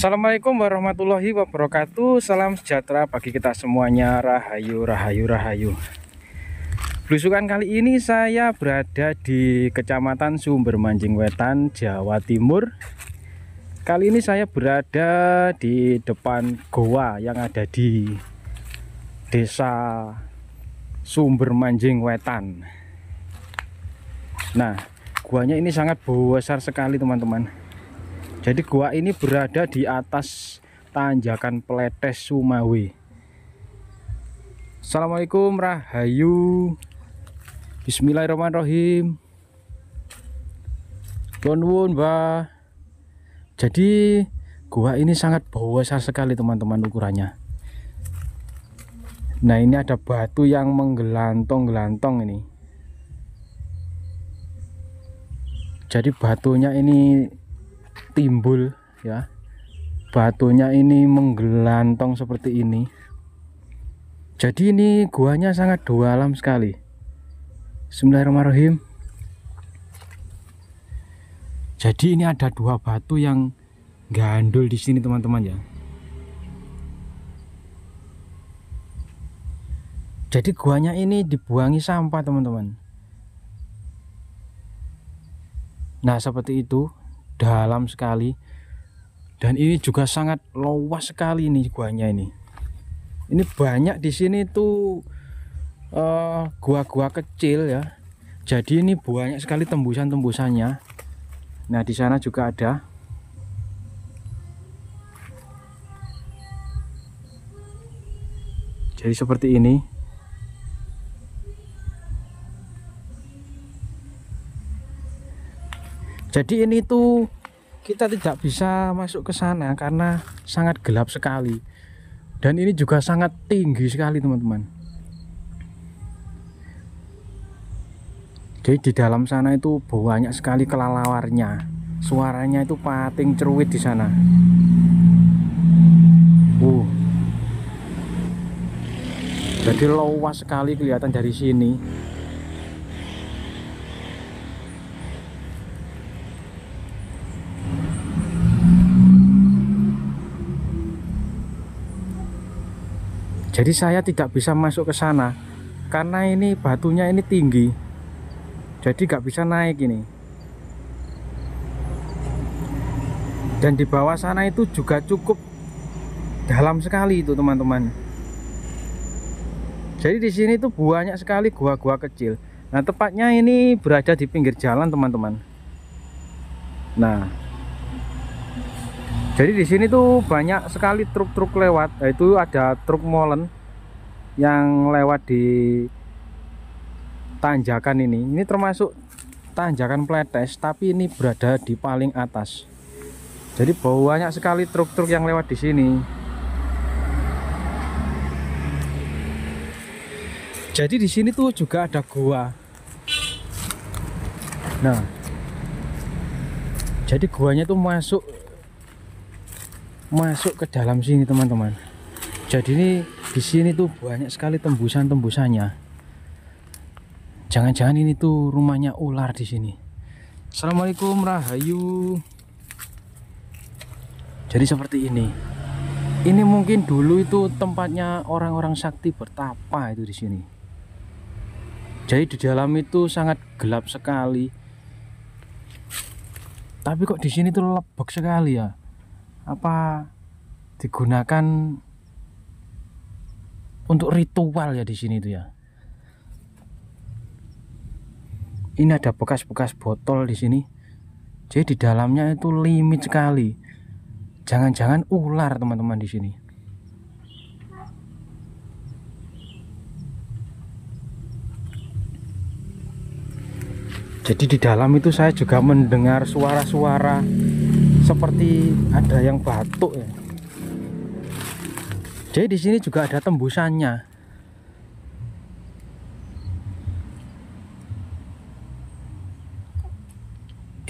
Assalamualaikum warahmatullahi wabarakatuh Salam sejahtera bagi kita semuanya Rahayu, rahayu, rahayu Belusukan kali ini saya berada di Kecamatan Sumber Manjing Wetan, Jawa Timur Kali ini saya berada di depan goa yang ada di Desa Sumber Manjing Wetan Nah, guanya ini sangat besar sekali teman-teman jadi gua ini berada di atas tanjakan peletes Sumawi. Assalamualaikum Rahayu Bismillahirrahmanirrahim Bonwon Mbak jadi gua ini sangat besar sekali teman-teman ukurannya nah ini ada batu yang menggelantong-gelantong ini jadi batunya ini timbul ya batunya ini menggelantong seperti ini jadi ini guanya sangat dua alam sekali Bismillahirrahmanirrahim jadi ini ada dua batu yang gandul di sini teman-teman ya jadi guanya ini dibuangi sampah teman-teman nah seperti itu dalam sekali dan ini juga sangat luas sekali nih guanya ini ini banyak di sini tuh eh, gua-gua uh, gua -gua kecil ya jadi ini banyak sekali tembusan-tembusannya nah di sana juga ada jadi seperti ini jadi ini tuh kita tidak bisa masuk ke sana karena sangat gelap sekali dan ini juga sangat tinggi sekali teman-teman jadi di dalam sana itu banyak sekali kelalawarnya suaranya itu pating ceruit di sana uh. jadi luas sekali kelihatan dari sini jadi saya tidak bisa masuk ke sana karena ini batunya ini tinggi jadi nggak bisa naik ini dan di bawah sana itu juga cukup dalam sekali itu teman-teman jadi di sini itu banyak sekali gua-gua kecil nah tepatnya ini berada di pinggir jalan teman-teman nah jadi di sini tuh banyak sekali truk-truk lewat nah, Itu ada truk molen yang lewat di tanjakan ini ini termasuk tanjakan pletes tapi ini berada di paling atas jadi banyak sekali truk-truk yang lewat di sini jadi di sini tuh juga ada gua nah jadi guanya tuh masuk masuk ke dalam sini teman-teman jadi ini di sini tuh banyak sekali tembusan-tembusannya jangan-jangan ini tuh rumahnya ular di sini Assalamualaikum Rahayu jadi seperti ini ini mungkin dulu itu tempatnya orang-orang sakti bertapa itu di sini jadi di dalam itu sangat gelap sekali tapi kok di sini tuh lebek sekali ya apa digunakan untuk ritual ya di sini itu ya. Ini ada bekas-bekas botol di sini. Jadi di dalamnya itu limit sekali. Jangan-jangan ular teman-teman di sini. Jadi di dalam itu saya juga mendengar suara-suara seperti ada yang batuk ya. Jadi di sini juga ada tembusannya.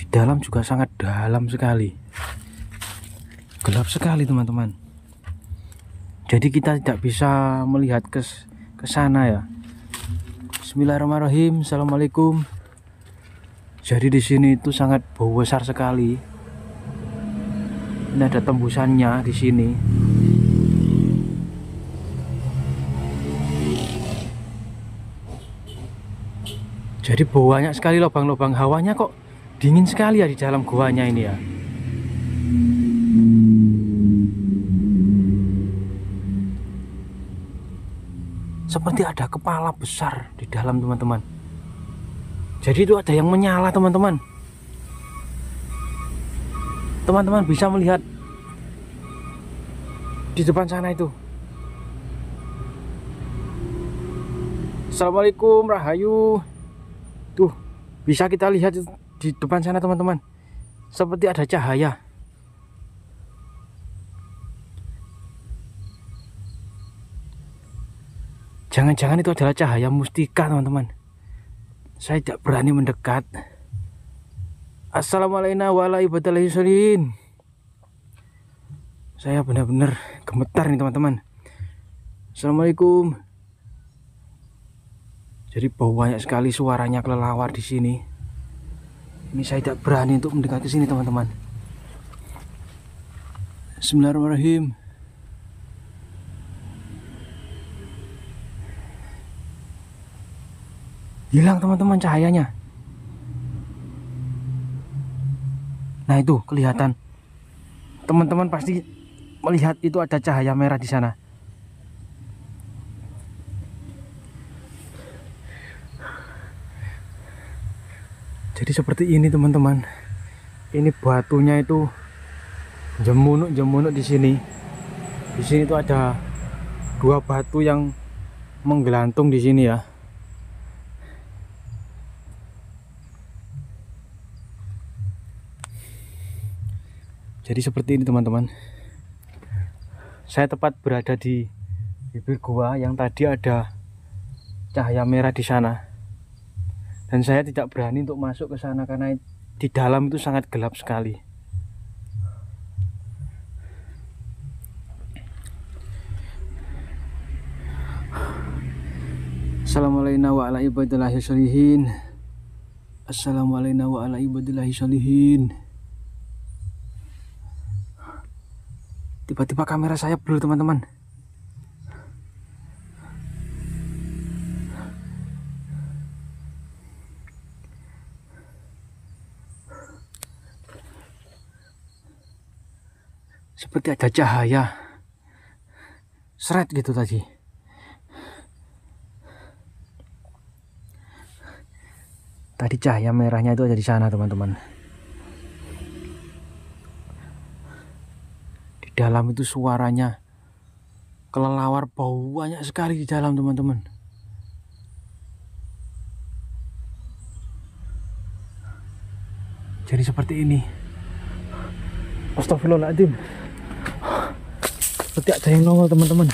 Di dalam juga sangat dalam sekali. Gelap sekali teman-teman. Jadi kita tidak bisa melihat ke ke sana ya. Bismillahirrahmanirrahim. Assalamualaikum. Jadi di sini itu sangat besar sekali ini ada tembusannya di sini jadi banyak sekali lubang-lubang hawanya kok dingin sekali ya di dalam guanya ini ya seperti ada kepala besar di dalam teman-teman jadi itu ada yang menyala teman-teman teman-teman bisa melihat di depan sana itu Assalamualaikum Rahayu tuh bisa kita lihat di depan sana teman-teman seperti ada cahaya jangan-jangan itu adalah cahaya mustika teman-teman saya tidak berani mendekat Assalamualaikum warahmatullahi wabarakatuh Saya benar-benar gemetar nih teman-teman Assalamualaikum Jadi bau banyak sekali suaranya kelelawar di sini Ini saya tidak berani untuk mendekat ke sini teman-teman Bismillahirrahmanirrahim Hilang teman-teman cahayanya Nah itu kelihatan. Teman-teman pasti melihat itu ada cahaya merah di sana. Jadi seperti ini teman-teman. Ini batunya itu jemunuk-jemunuk di sini. Di sini itu ada dua batu yang menggelantung di sini ya. jadi seperti ini teman-teman saya tepat berada di bibir gua yang tadi ada cahaya merah di sana dan saya tidak berani untuk masuk ke sana karena di dalam itu sangat gelap sekali Assalamualaikum warahmatullahi wabarakatuh. Assalamualaikum warahmatullahi wabarakatuh. tiba-tiba kamera saya blur teman-teman seperti ada cahaya seret gitu tadi tadi cahaya merahnya itu ada di sana teman-teman dalam itu suaranya kelelawar bau banyak sekali di dalam teman-teman jadi seperti ini Astagfirullahaladzim seperti ada yang nongol teman-teman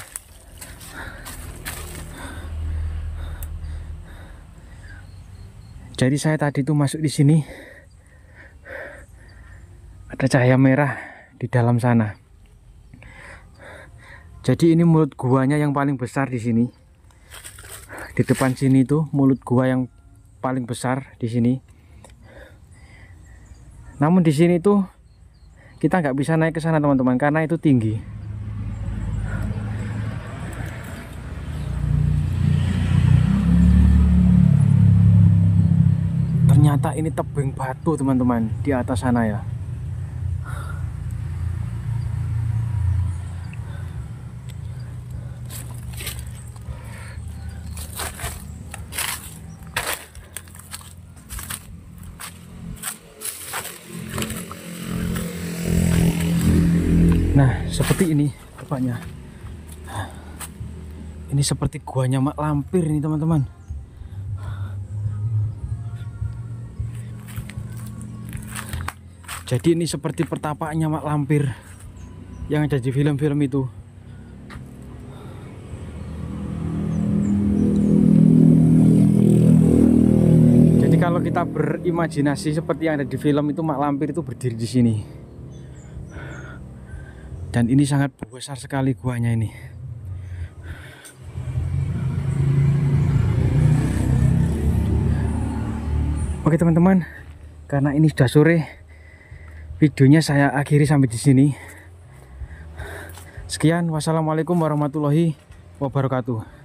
jadi saya tadi itu masuk di sini ada cahaya merah di dalam sana jadi ini mulut guanya yang paling besar di sini di depan sini tuh mulut gua yang paling besar di sini namun di sini tuh kita nggak bisa naik ke sana teman-teman karena itu tinggi ternyata ini tebing batu teman-teman di atas sana ya nah seperti ini tempatnya ini seperti guanya mak lampir ini teman-teman jadi ini seperti pertapaannya mak lampir yang ada di film-film itu jadi kalau kita berimajinasi seperti yang ada di film itu mak lampir itu berdiri di sini dan ini sangat besar sekali guanya ini oke teman-teman karena ini sudah sore videonya saya akhiri sampai di sini sekian wassalamualaikum warahmatullahi wabarakatuh